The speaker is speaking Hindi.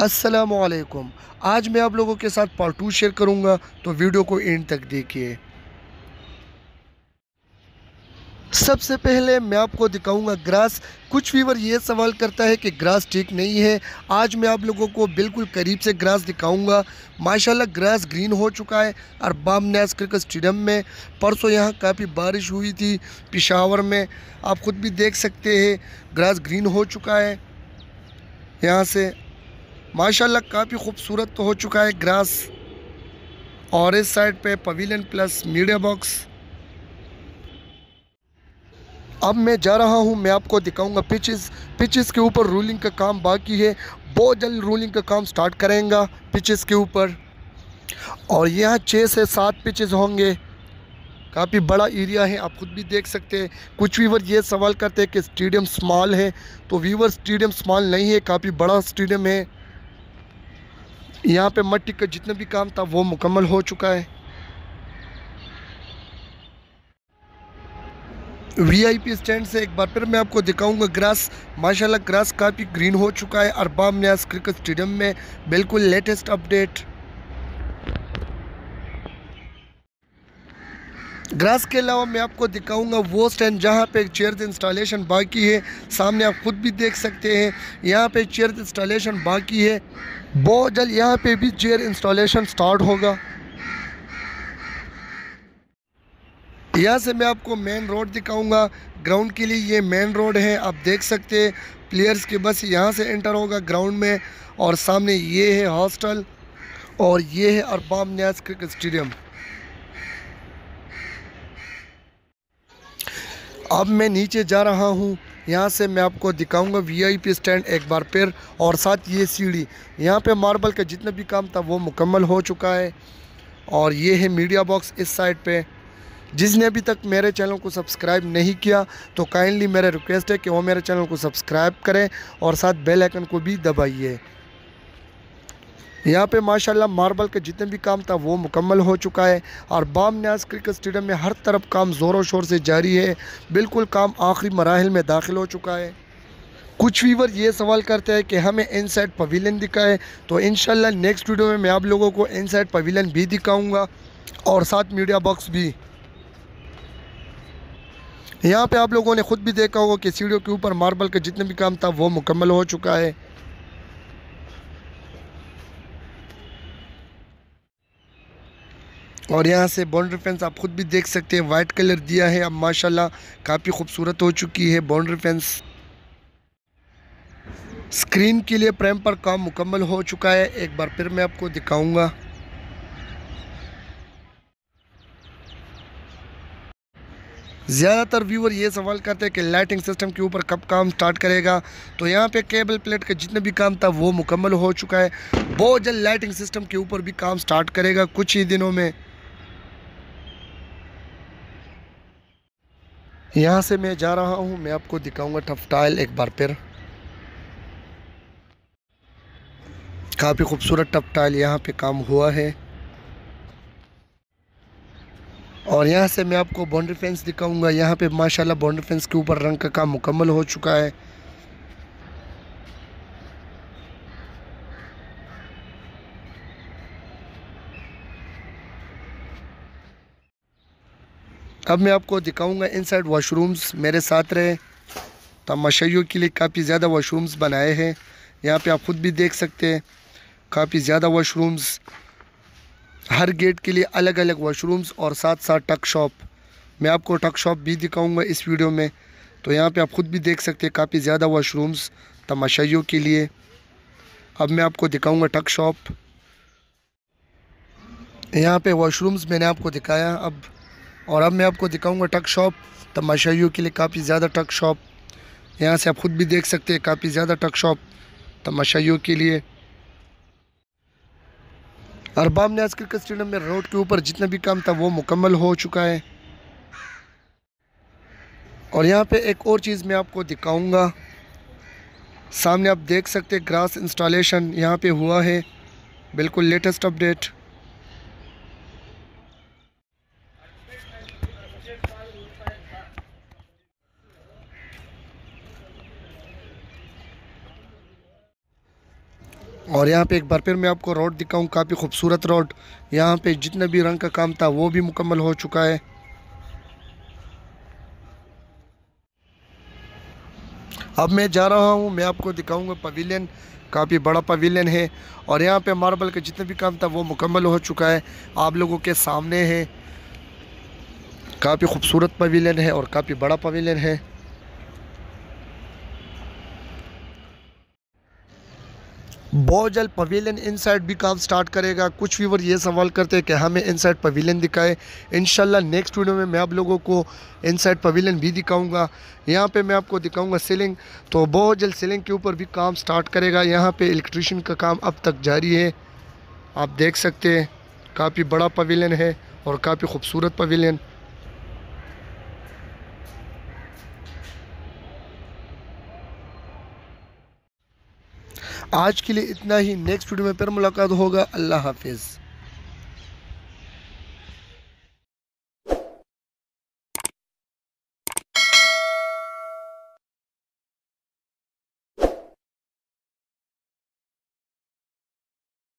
असलकुम आज मैं आप लोगों के साथ पार्ट टू शेयर करूँगा तो वीडियो को एंड तक देखिए सबसे पहले मैं आपको दिखाऊंगा ग्रास कुछ व्यूवर ये सवाल करता है कि ग्रास ठीक नहीं है आज मैं आप लोगों को बिल्कुल करीब से ग्रास दिखाऊंगा माशाल्लाह ग्रास ग्रीन हो चुका है और बाम नैस क्रिकेट स्टेडियम में परसों यहाँ काफ़ी बारिश हुई थी पिशावर में आप ख़ुद भी देख सकते हैं ग्रास ग्रीन हो चुका है यहाँ से माशाल्लाह काफ़ी खूबसूरत तो हो चुका है ग्रास और इस साइड पे पवीलियन प्लस मीडिया बॉक्स अब मैं जा रहा हूँ मैं आपको दिखाऊंगा पिचेस पिचेस के ऊपर रूलिंग का काम बाकी है बहुत जल्द रूलिंग का काम स्टार्ट करेंगे पिचेस के ऊपर और यहाँ छः से सात पिचेस होंगे काफ़ी बड़ा एरिया है आप खुद भी देख सकते हैं कुछ व्यूवर ये सवाल करते हैं कि स्टेडियम स्मॉल है तो व्यूवर स्टेडियम स्मॉल नहीं है काफ़ी बड़ा स्टेडियम है यहाँ पे मट्टी का जितना भी काम था वो मुकम्मल हो चुका है वीआईपी स्टैंड से एक बार फिर मैं आपको दिखाऊंगा ग्रास माशाल्लाह ग्रास काफ़ी ग्रीन हो चुका है अरबाम न्यास क्रिकेट स्टेडियम में बिल्कुल लेटेस्ट अपडेट ग्रास के अलावा मैं आपको दिखाऊंगा वो स्टैंड जहाँ पे चेयर इंस्टॉलेशन बाकी है सामने आप खुद भी देख सकते हैं यहाँ पे चेयर इंस्टॉलेशन बाकी है बहुत जल्द यहाँ पे भी चेयर इंस्टॉलेशन स्टार्ट होगा यहाँ से मैं आपको मेन रोड दिखाऊंगा ग्राउंड के लिए ये मेन रोड है आप देख सकते हैं प्लेयर्स के बस यहाँ से एंटर होगा ग्राउंड में और सामने ये है हॉस्टल और ये है अरबाम न्यास क्रिकेट स्टेडियम अब मैं नीचे जा रहा हूँ यहाँ से मैं आपको दिखाऊंगा वीआईपी स्टैंड एक बार फिर और साथ ये सीढ़ी यहाँ पे मार्बल का जितना भी काम था वो मुकम्मल हो चुका है और ये है मीडिया बॉक्स इस साइड पे जिसने अभी तक मेरे चैनल को सब्सक्राइब नहीं किया तो काइंडली मेरा रिक्वेस्ट है कि वो मेरे चैनल को सब्सक्राइब करें और साथ बेलाइकन को भी दबाइए यहाँ पे माशाल्लाह मार्बल का जितना भी काम था वो मुकम्मल हो चुका है और बाम न्याज क्रिकेट स्टेडियम में हर तरफ काम ज़ोरों शोर से जारी है बिल्कुल काम आखिरी मराहल में दाखिल हो चुका है कुछ व्यूवर ये सवाल करते हैं कि हमें इन साइड पवीलियन दिखाए तो इन नेक्स्ट वीडियो में मैं आप लोगों को इन साइड पवीलियन भी दिखाऊँगा और साथ मीडिया बॉक्स भी यहाँ पे आप लोगों ने ख़ुद भी देखा होगा कि सीढ़ियों के ऊपर मार्बल का जितना भी काम था वो मुकम्मल हो चुका है और यहाँ से बाउंड्री फेंस आप खुद भी देख सकते हैं वाइट कलर दिया है अब माशाल्लाह काफ़ी खूबसूरत हो चुकी है बाउंड्री फेंस स्क्रीन के लिए प्रेम पर काम मुकम्मल हो चुका है एक बार फिर मैं आपको दिखाऊंगा ज़्यादातर व्यूअर ये सवाल करते हैं कि लाइटिंग सिस्टम के ऊपर कब काम स्टार्ट करेगा तो यहाँ पे केबल प्लेट का जितना भी काम था वो मुकम्मल हो चुका है बहुत जल्द लाइटिंग सिस्टम के ऊपर भी काम स्टार्ट करेगा कुछ ही दिनों में यहाँ से मैं जा रहा हूँ मैं आपको दिखाऊंगा टफ टाइल एक बार फिर काफ़ी खूबसूरत टफ टाइल यहाँ पे काम हुआ है और यहाँ से मैं आपको बाउंड्री फेंस दिखाऊंगा यहाँ पे माशाल्लाह बाउंड्री फेंस के ऊपर रंग का काम मुकम्मल हो चुका है अब मैं आपको दिखाऊंगा इनसाइड वॉशरूम्स मेरे साथ रहे तमाशाइयों तो के लिए काफ़ी ज़्यादा वॉशरूम्स बनाए हैं यहाँ पे आप ख़ुद भी देख सकते हैं काफ़ी ज़्यादा वॉशरूम्स हर गेट के लिए अलग अलग वॉशरूम्स और साथ साथ टक शॉप मैं आपको टक शॉप भी दिखाऊंगा इस वीडियो में तो यहाँ पे आप ख़ुद भी देख सकते हैं काफ़ी ज़्यादा वॉशरूम्स तमाशाइयों तो के लिए अब मैं आपको दिखाऊंगा टक शॉप यहाँ पे वॉशरूम्स मैंने आपको दिखाया अब और अब मैं आपको दिखाऊंगा टक शॉप तमाशाइयों के लिए काफ़ी ज़्यादा टक शॉप यहाँ से आप ख़ुद भी देख सकते हैं काफ़ी ज़्यादा टक शॉप तमाशाइयों तो के लिए अरबाब ने आजकल के स्टेडियम में रोड के ऊपर जितना भी काम था वो मुकम्मल हो चुका है और यहाँ पे एक और चीज़ मैं आपको दिखाऊंगा सामने आप देख सकते हैं ग्रास इंस्टॉलेशन यहाँ पे हुआ है बिल्कुल लेटेस्ट अपडेट और यहाँ पे एक बार फिर मैं आपको रोड दिखाऊँ काफ़ी खूबसूरत रोड यहाँ पे जितना भी रंग का काम था वो भी मुकम्मल हो चुका है अब मैं जा रहा हूँ मैं आपको दिखाऊंगा पवेलियन काफ़ी बड़ा पवेलियन है और यहाँ पे मार्बल का जितना भी काम था वो मुकम्मल हो चुका है आप लोगों के सामने है काफ़ी खूबसूरत पवेलियन है और काफ़ी बड़ा पवेलियन है बहुत जल्द पवेलियन इनसाइड भी काम स्टार्ट करेगा कुछ व्यूवर ये सवाल करते हैं कि हमें इनसाइड पवेलियन दिखाए इन नेक्स्ट वीडियो में मैं आप लोगों को इनसाइड पवेलियन भी दिखाऊंगा यहाँ पे मैं आपको दिखाऊंगा सीलिंग तो बहुत जल्द सीलिंग के ऊपर भी काम स्टार्ट करेगा यहाँ पे इलेक्ट्रिशियन का काम अब तक जारी है आप देख सकते हैं काफ़ी बड़ा पवेलियन है और काफ़ी खूबसूरत पवेलियन आज के लिए इतना ही नेक्स्ट वीडियो में फिर मुलाकात होगा अल्लाह हाफिज़